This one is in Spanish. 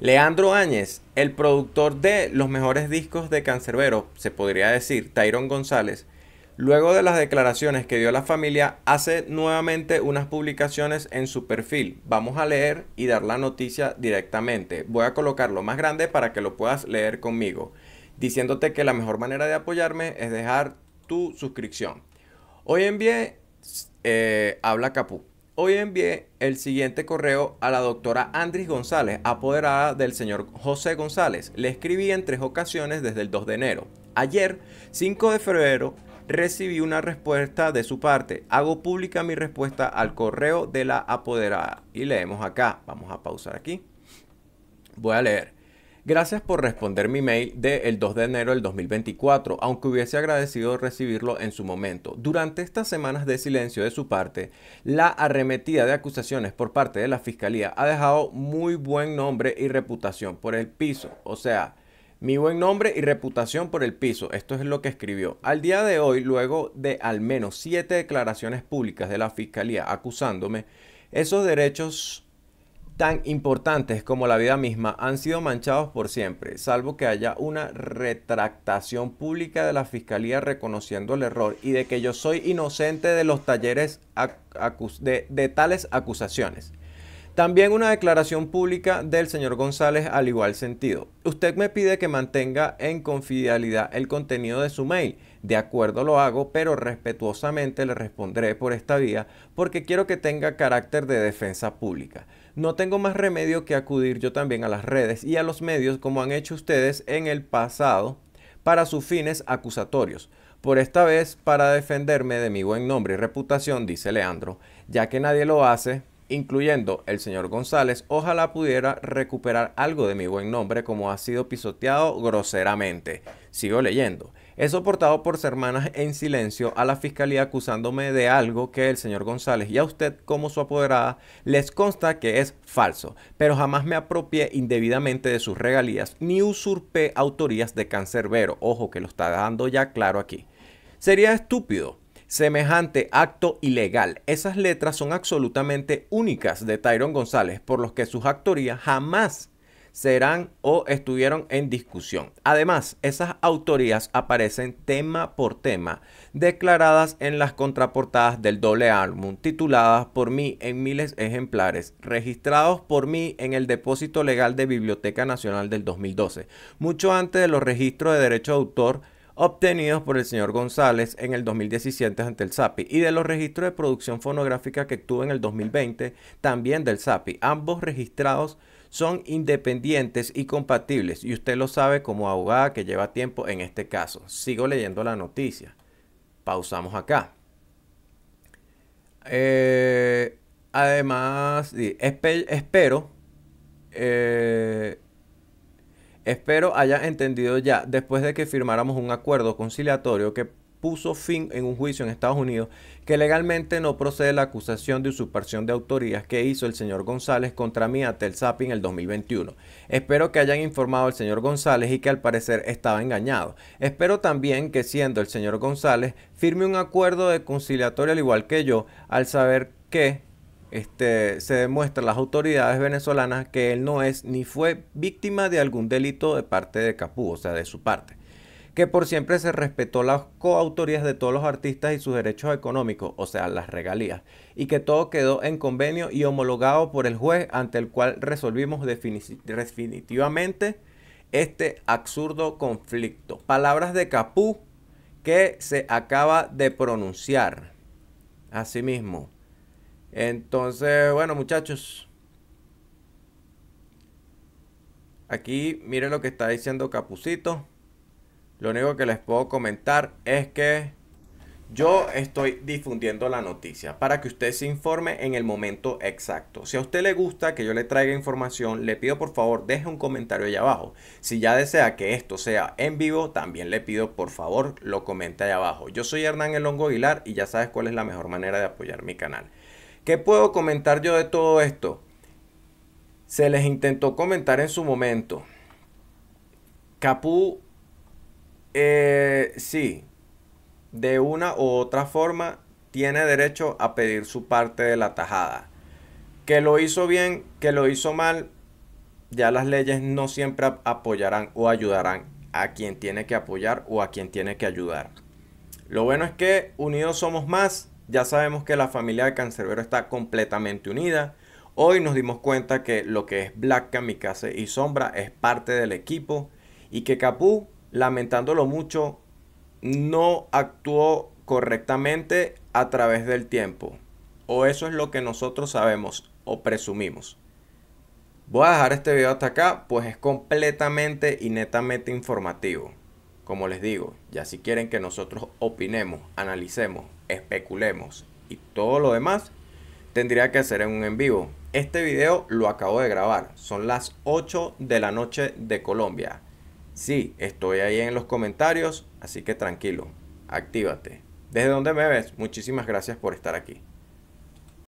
Leandro Áñez, el productor de los mejores discos de Cancerbero, se podría decir, Tyron González, luego de las declaraciones que dio la familia, hace nuevamente unas publicaciones en su perfil. Vamos a leer y dar la noticia directamente. Voy a colocarlo más grande para que lo puedas leer conmigo, diciéndote que la mejor manera de apoyarme es dejar tu suscripción. Hoy envié eh, Habla Capu. Hoy envié el siguiente correo a la doctora Andris González, apoderada del señor José González. Le escribí en tres ocasiones desde el 2 de enero. Ayer, 5 de febrero, recibí una respuesta de su parte. Hago pública mi respuesta al correo de la apoderada. Y leemos acá. Vamos a pausar aquí. Voy a leer. Gracias por responder mi mail del 2 de enero del 2024, aunque hubiese agradecido recibirlo en su momento. Durante estas semanas de silencio de su parte, la arremetida de acusaciones por parte de la Fiscalía ha dejado muy buen nombre y reputación por el piso. O sea, mi buen nombre y reputación por el piso. Esto es lo que escribió. Al día de hoy, luego de al menos siete declaraciones públicas de la Fiscalía acusándome, esos derechos tan importantes como la vida misma han sido manchados por siempre, salvo que haya una retractación pública de la Fiscalía reconociendo el error y de que yo soy inocente de los talleres de, tales acusaciones. También una declaración pública del señor González al igual sentido. Usted me pide que mantenga en confidencialidad el contenido de su mail. De acuerdo lo hago, pero respetuosamente le responderé por esta vía porque quiero que tenga carácter de defensa pública. No tengo más remedio que acudir yo también a las redes y a los medios como han hecho ustedes en el pasado para sus fines acusatorios por esta vez para defenderme de mi buen nombre y reputación, dice Leandro, ya que nadie lo hace, incluyendo el señor González, ojalá pudiera recuperar algo de mi buen nombre como ha sido pisoteado groseramente. Sigo leyendo. He soportado por semanas en silencio a la fiscalía acusándome de algo que el señor González y a usted como su apoderada les consta que es falso, pero jamás me apropié indebidamente de sus regalías ni usurpé autorías de Cancerbero. Ojo que lo está dando ya claro aquí. Sería estúpido semejante acto ilegal. Esas letras son absolutamente únicas de Tyrone González, por los que sus actorías jamás serán o estuvieron en discusión. Además, esas autorías aparecen tema por tema, declaradas en las contraportadas del doble álbum, tituladas por mí en miles ejemplares, registrados por mí en el depósito legal de Biblioteca Nacional del 2012, mucho antes de los registros de derecho de autor obtenidos por el señor González en el 2017 ante el SAPI y de los registros de producción fonográfica que tuvo en el 2020 también del SAPI. Ambos registrados son independientes y compatibles y usted lo sabe como abogada que lleva tiempo en este caso. Sigo leyendo la noticia. Pausamos acá. Eh, además, espero eh, Espero hayan entendido ya después de que firmáramos un acuerdo conciliatorio que puso fin en un juicio en Estados Unidos que legalmente no procede la acusación de usurpación de autorías que hizo el señor González contra mí a el en el 2021. Espero que hayan informado al señor González y que al parecer estaba engañado. Espero también que siendo el señor González firme un acuerdo de conciliatorio al igual que yo al saber que este, se demuestra a las autoridades venezolanas que él no es ni fue víctima de algún delito de parte de Capú, o sea, de su parte. Que por siempre se respetó las coautorías de todos los artistas y sus derechos económicos, o sea, las regalías, y que todo quedó en convenio y homologado por el juez ante el cual resolvimos definitivamente este absurdo conflicto. Palabras de Capú que se acaba de pronunciar. Asimismo. Entonces, bueno, muchachos. Aquí miren lo que está diciendo Capucito. Lo único que les puedo comentar es que yo estoy difundiendo la noticia para que usted se informe en el momento exacto. Si a usted le gusta que yo le traiga información, le pido por favor deje un comentario allá abajo. Si ya desea que esto sea en vivo, también le pido por favor lo comente allá abajo. Yo soy Hernán Elongo Aguilar y ya sabes cuál es la mejor manera de apoyar mi canal. ¿Qué puedo comentar yo de todo esto? Se les intentó comentar en su momento. Capú, eh, sí, de una u otra forma, tiene derecho a pedir su parte de la tajada. Que lo hizo bien, que lo hizo mal, ya las leyes no siempre apoyarán o ayudarán a quien tiene que apoyar o a quien tiene que ayudar. Lo bueno es que unidos somos más ya sabemos que la familia de Cancerbero está completamente unida. Hoy nos dimos cuenta que lo que es Black Kamikaze y Sombra es parte del equipo y que Capú, lamentándolo mucho, no actuó correctamente a través del tiempo. O eso es lo que nosotros sabemos o presumimos. Voy a dejar este video hasta acá, pues es completamente y netamente informativo. Como les digo, ya si quieren que nosotros opinemos, analicemos, especulemos y todo lo demás, tendría que hacer en un en vivo. Este video lo acabo de grabar, son las 8 de la noche de Colombia. Sí, estoy ahí en los comentarios, así que tranquilo, actívate. Desde donde me ves, muchísimas gracias por estar aquí.